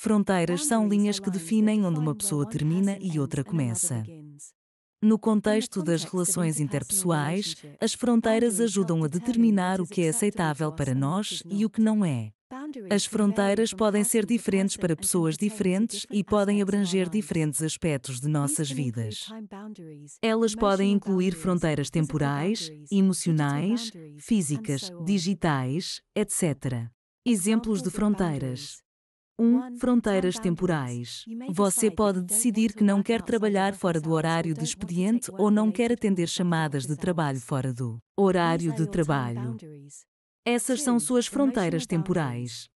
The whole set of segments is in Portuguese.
Fronteiras são linhas que definem onde uma pessoa termina e outra começa. No contexto das relações interpessoais, as fronteiras ajudam a determinar o que é aceitável para nós e o que não é. As fronteiras podem ser diferentes para pessoas diferentes e podem abranger diferentes aspectos de nossas vidas. Elas podem incluir fronteiras temporais, emocionais, físicas, digitais, etc. Exemplos de fronteiras. 1. Fronteiras temporais. Você pode decidir que não quer trabalhar fora do horário de expediente ou não quer atender chamadas de trabalho fora do horário de trabalho. Essas são suas fronteiras temporais.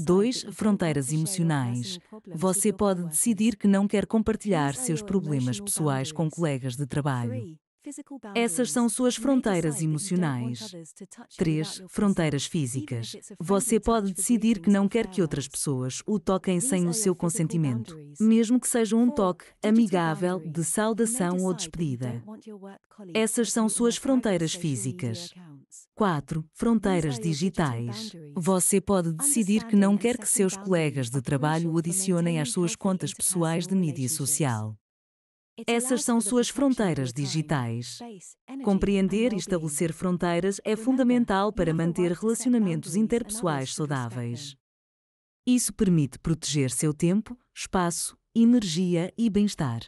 2. Fronteiras emocionais. Você pode decidir que não quer compartilhar seus problemas pessoais com colegas de trabalho. Essas são suas fronteiras emocionais. 3. Fronteiras físicas. Você pode decidir que não quer que outras pessoas o toquem sem o seu consentimento, mesmo que seja um toque amigável, de saudação ou despedida. Essas são suas fronteiras físicas. 4. Fronteiras digitais. Você pode decidir que não quer que seus colegas de trabalho o adicionem às suas contas pessoais de mídia social. Essas são suas fronteiras digitais. Compreender e estabelecer fronteiras é fundamental para manter relacionamentos interpessoais saudáveis. Isso permite proteger seu tempo, espaço, energia e bem-estar.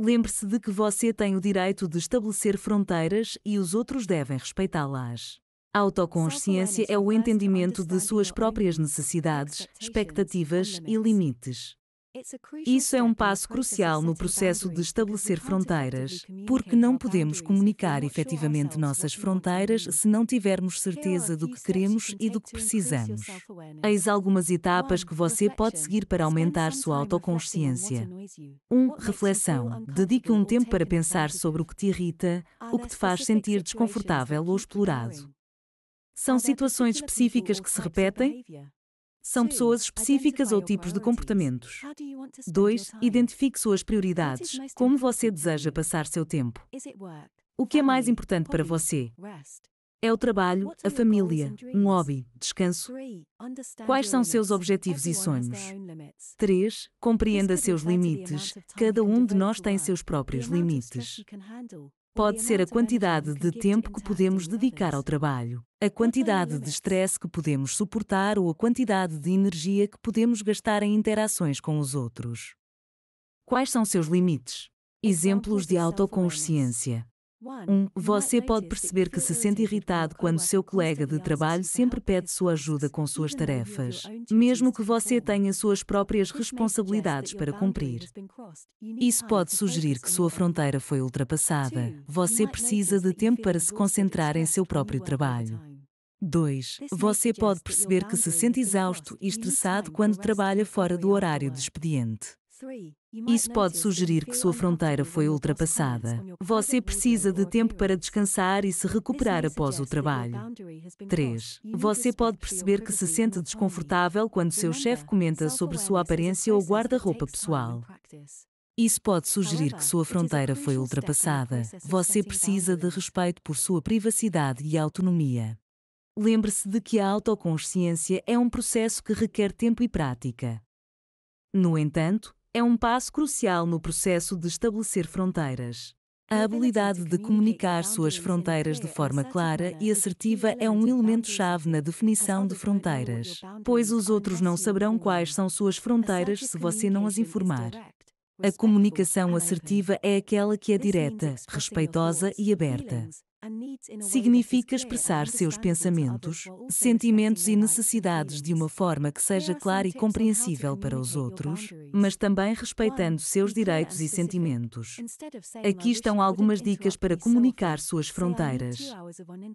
Lembre-se de que você tem o direito de estabelecer fronteiras e os outros devem respeitá-las. Autoconsciência é o entendimento de suas próprias necessidades, expectativas e limites. Isso é um passo crucial no processo de estabelecer fronteiras, porque não podemos comunicar efetivamente nossas fronteiras se não tivermos certeza do que queremos e do que precisamos. Eis algumas etapas que você pode seguir para aumentar sua autoconsciência. 1. Um, reflexão. Dedique um tempo para pensar sobre o que te irrita, o que te faz sentir desconfortável ou explorado. São situações específicas que se repetem? são pessoas específicas ou tipos de comportamentos. 2. Identifique suas prioridades, como você deseja passar seu tempo. O que é mais importante para você? É o trabalho, a família, um hobby, descanso? Quais são seus objetivos e sonhos? 3. Compreenda seus limites. Cada um de nós tem seus próprios limites. Pode ser a quantidade de tempo que podemos dedicar ao trabalho. A quantidade de estresse que podemos suportar ou a quantidade de energia que podemos gastar em interações com os outros. Quais são seus limites? Exemplos de autoconsciência. 1. Você pode perceber que se sente irritado quando seu colega de trabalho sempre pede sua ajuda com suas tarefas, mesmo que você tenha suas próprias responsabilidades para cumprir. Isso pode sugerir que sua fronteira foi ultrapassada. Você precisa de tempo para se concentrar em seu próprio trabalho. 2. Você pode perceber que se sente exausto e estressado quando trabalha fora do horário de expediente. Isso pode sugerir que sua fronteira foi ultrapassada. Você precisa de tempo para descansar e se recuperar após o trabalho. 3. Você pode perceber que se sente desconfortável quando seu chefe comenta sobre sua aparência ou guarda-roupa pessoal. Isso pode sugerir que sua fronteira foi ultrapassada. Você precisa de respeito por sua privacidade e autonomia. Lembre-se de que a autoconsciência é um processo que requer tempo e prática. No entanto, é um passo crucial no processo de estabelecer fronteiras. A habilidade de é comunicar suas fronteiras de é forma clara e assertiva é um elemento-chave na definição de fronteiras, pois os outros não saberão quais são suas fronteiras se você não as informar. A comunicação assertiva é aquela que é direta, respeitosa e aberta significa expressar seus pensamentos, sentimentos e necessidades de uma forma que seja clara e compreensível para os outros, mas também respeitando seus direitos e sentimentos. Aqui estão algumas dicas para comunicar suas fronteiras.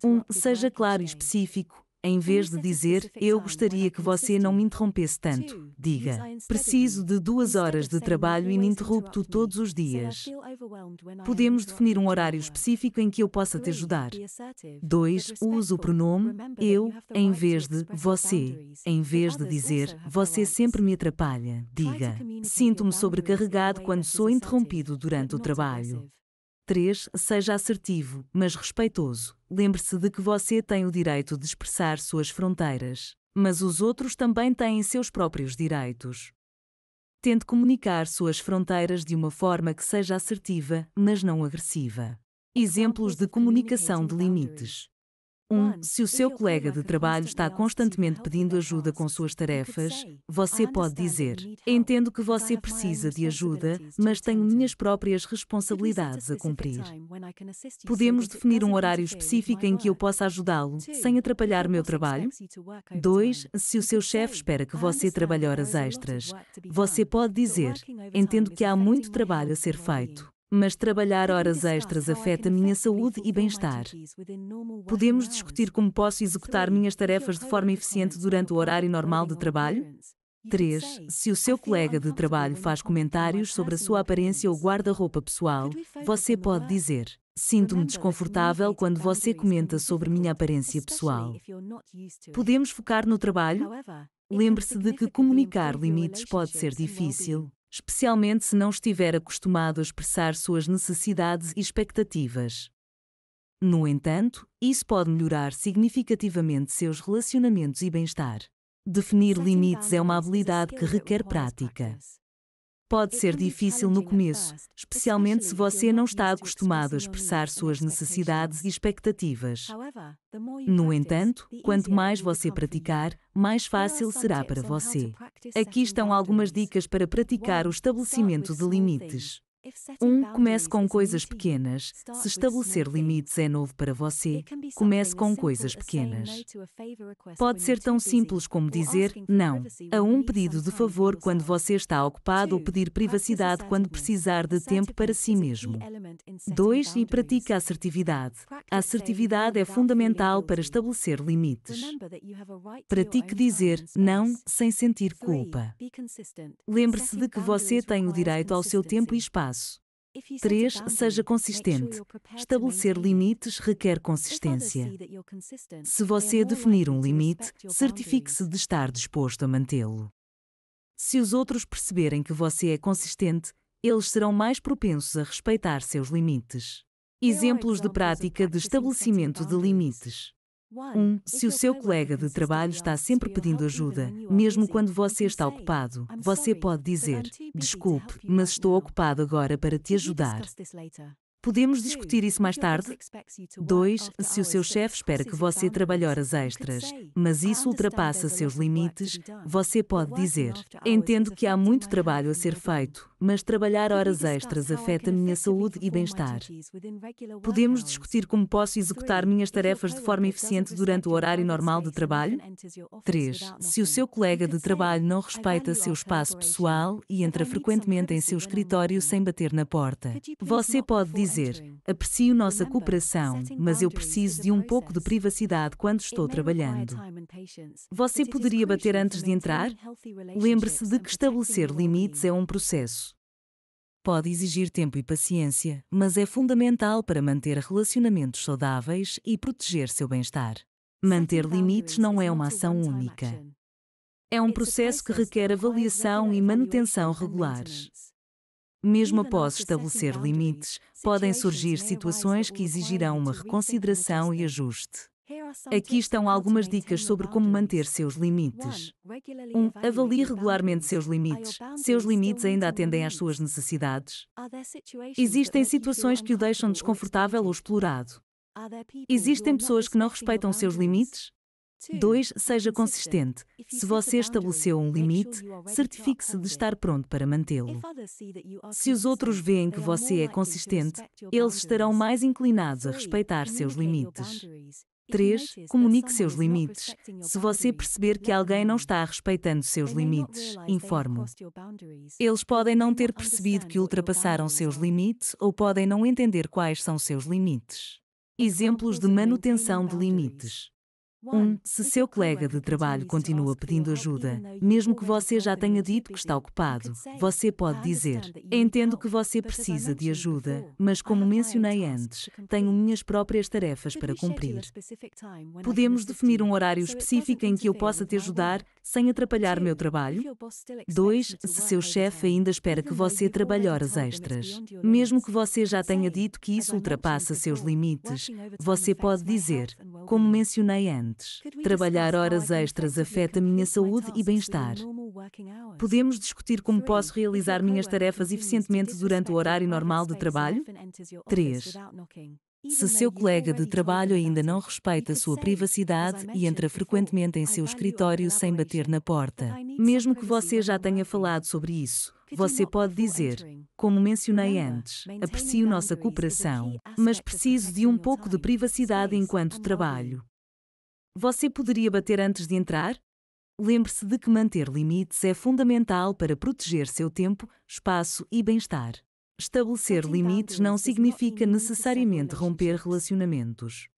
1. Um, seja claro e específico, em então, vez de dizer, eu gostaria que você não me assim? interrompesse tanto, diga, preciso de duas horas de trabalho ininterrupto todos os dias. Podemos definir um horário específico em que eu possa te ajudar. 2. Uso o pronome eu em vez de você. Em vez de dizer, você sempre me atrapalha, diga, sinto-me sobrecarregado quando sou interrompido durante o trabalho. 3. Seja assertivo, mas respeitoso. Lembre-se de que você tem o direito de expressar suas fronteiras, mas os outros também têm seus próprios direitos. Tente comunicar suas fronteiras de uma forma que seja assertiva, mas não agressiva. Exemplos de comunicação de limites. 1. Se o seu colega de trabalho está constantemente pedindo ajuda com suas tarefas, você pode dizer: Entendo que você precisa de ajuda, mas tenho minhas próprias responsabilidades a cumprir. Podemos definir um horário específico em que eu possa ajudá-lo, sem atrapalhar meu trabalho? 2. Se o seu chefe espera que você trabalhe horas extras, você pode dizer: Entendo que há muito trabalho a ser feito mas trabalhar horas extras afeta a minha saúde e bem-estar. Podemos discutir como posso executar minhas tarefas de forma eficiente durante o horário normal de trabalho? 3. Se o seu colega de trabalho faz comentários sobre a sua aparência ou guarda-roupa pessoal, você pode dizer: Sinto-me desconfortável quando você comenta sobre minha aparência pessoal. Podemos focar no trabalho? Lembre-se de que comunicar limites pode ser difícil, especialmente se não estiver acostumado a expressar suas necessidades e expectativas. No entanto, isso pode melhorar significativamente seus relacionamentos e bem-estar. Definir limites é uma habilidade que requer prática. Pode ser difícil no é começo, especialmente se você não está acostumado a expressar suas necessidades e expectativas. No entanto, quanto mais você praticar, mais fácil será para você. Aqui estão algumas dicas para praticar o estabelecimento de limites. 1. Um, comece com coisas pequenas. Se estabelecer limites é novo para você, comece com coisas pequenas. Pode ser tão simples como dizer não a um pedido de favor quando você está ocupado ou pedir privacidade quando precisar de tempo para si mesmo. 2. E pratique a assertividade. A assertividade é fundamental para estabelecer limites. Pratique dizer não sem sentir culpa. Lembre-se de que você tem o direito ao seu tempo e espaço prazo. 3. Seja consistente. Estabelecer limites requer consistência. Se você definir um limite, certifique-se de estar disposto a mantê-lo. Se os outros perceberem que você é consistente, eles serão mais propensos a respeitar seus limites. Exemplos de prática de estabelecimento de limites. 1. Se o seu colega de trabalho está sempre pedindo ajuda, mesmo quando você está ocupado, você pode dizer: Desculpe, mas estou ocupado agora para te ajudar. Podemos discutir isso mais tarde? 2. Se o seu chefe espera que você trabalhe horas extras, mas isso ultrapassa seus limites, você pode dizer: Entendo que há muito trabalho a ser feito, mas trabalhar horas extras afeta minha saúde e bem-estar. É Podemos discutir como posso executar minhas tarefas de forma eficiente durante o horário normal de trabalho? 3. Se o seu colega de trabalho não respeita seu espaço pessoal e entra frequentemente em seu escritório sem bater na porta, você pode dizer: Aprecio nossa cooperação, mas eu preciso de um pouco de privacidade quando estou trabalhando. Você poderia bater antes de entrar? Lembre-se de que estabelecer limites é um processo pode exigir tempo e paciência, mas é fundamental para manter relacionamentos saudáveis e proteger seu bem-estar. Manter limites não é uma ação única. É um processo que requer avaliação e manutenção regulares. Mesmo após estabelecer limites, podem surgir situações que exigirão uma reconsideração e ajuste. Aqui estão algumas dicas sobre como manter seus limites. 1. Um, avalie regularmente seus limites. Seus limites ainda atendem às suas necessidades? Existem situações que o deixam desconfortável ou explorado? Existem pessoas que não respeitam seus limites? 2. Seja consistente. Se você estabeleceu um limite, certifique-se de estar pronto para mantê-lo. Se os outros veem que você é consistente, eles estarão mais inclinados a respeitar seus limites. 3. Comunique seus limites. Se você perceber que alguém não está respeitando seus limites, informe. Eles podem não ter percebido que ultrapassaram seus limites ou podem não entender quais são seus limites. Exemplos de manutenção de limites. 1. Um, se seu colega de trabalho continua pedindo ajuda, mesmo que você já tenha dito que está ocupado, você pode dizer: Entendo que você precisa de ajuda, mas como mencionei antes, tenho minhas próprias tarefas para cumprir. Podemos definir um horário específico em que eu possa te ajudar sem atrapalhar meu trabalho? 2. Se seu chefe ainda espera que você trabalhe horas extras, mesmo que você já tenha dito que isso ultrapassa seus limites, você pode dizer: Como mencionei antes Trabalhar horas extras afeta a minha saúde e bem-estar. Podemos discutir como posso realizar minhas tarefas eficientemente durante o horário normal de trabalho? 3. Se seu colega de trabalho ainda não respeita a sua privacidade e entra frequentemente em seu escritório sem bater na porta, mesmo que você já tenha falado sobre isso, você pode dizer, como mencionei antes, aprecio nossa cooperação, mas preciso de um pouco de privacidade enquanto trabalho. Você poderia bater antes de entrar? Lembre-se de que manter limites é fundamental para proteger seu tempo, espaço e bem-estar. Estabelecer limites não é significa necessariamente romper relacionamentos.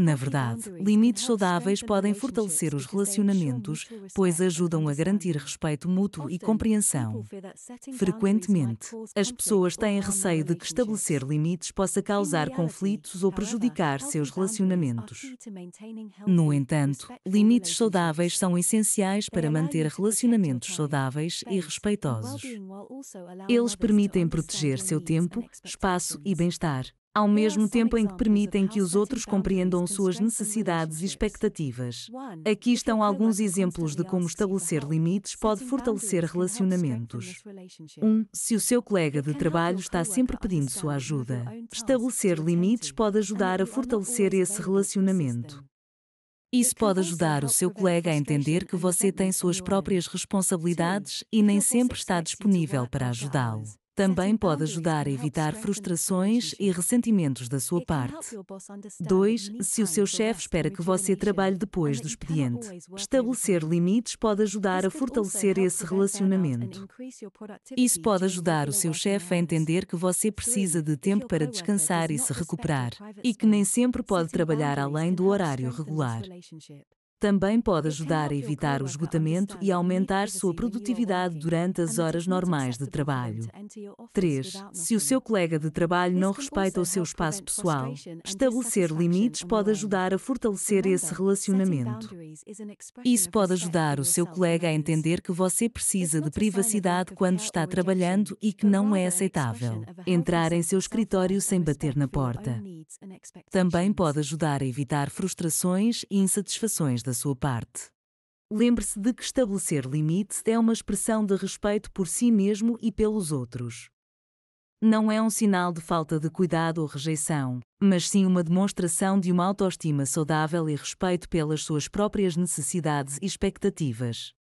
Na verdade, limites saudáveis podem fortalecer os relacionamentos, pois ajudam a garantir respeito mútuo e compreensão. Frequentemente, as pessoas têm receio de que estabelecer limites possa causar conflitos ou prejudicar seus relacionamentos. No entanto, limites saudáveis são essenciais para manter relacionamentos saudáveis e respeitosos. Eles permitem proteger seu tempo, espaço e bem-estar, ao mesmo tempo em que permitem que os outros compreendam suas necessidades e expectativas. Aqui estão alguns exemplos de como estabelecer limites pode fortalecer relacionamentos. 1. Um, se o seu colega de trabalho está sempre pedindo sua ajuda, estabelecer limites pode ajudar a fortalecer esse relacionamento. Isso pode ajudar o seu colega a entender que você tem suas próprias responsabilidades e nem sempre está disponível para ajudá-lo também então pode ajudar a evitar frustrações e ressentimentos da sua parte. 2. Se o seu chefe espera que você trabalhe depois do expediente, estabelecer limites pode ajudar a fortalecer esse relacionamento. Isso pode ajudar o seu chefe a entender que você precisa de tempo para descansar e se recuperar, e que nem sempre pode trabalhar além do horário regular também pode ajudar a evitar o esgotamento e aumentar é sua produtividade durante as horas normais de trabalho. 3. Se o seu colega de trabalho não respeita o é seu espaço pessoal, estabelecer limites pode ajudar a fortalecer esse relacionamento. Isso pode ajudar o seu colega a entender que você precisa de privacidade quando está trabalhando e que não é aceitável entrar em seu escritório sem bater na porta. Também pode ajudar a evitar frustrações e insatisfações da sua parte. Lembre-se de que estabelecer limites é uma expressão de respeito por si mesmo e pelos outros não é um sinal de falta de cuidado ou rejeição, mas sim uma demonstração de uma autoestima saudável e respeito pelas suas próprias necessidades e expectativas.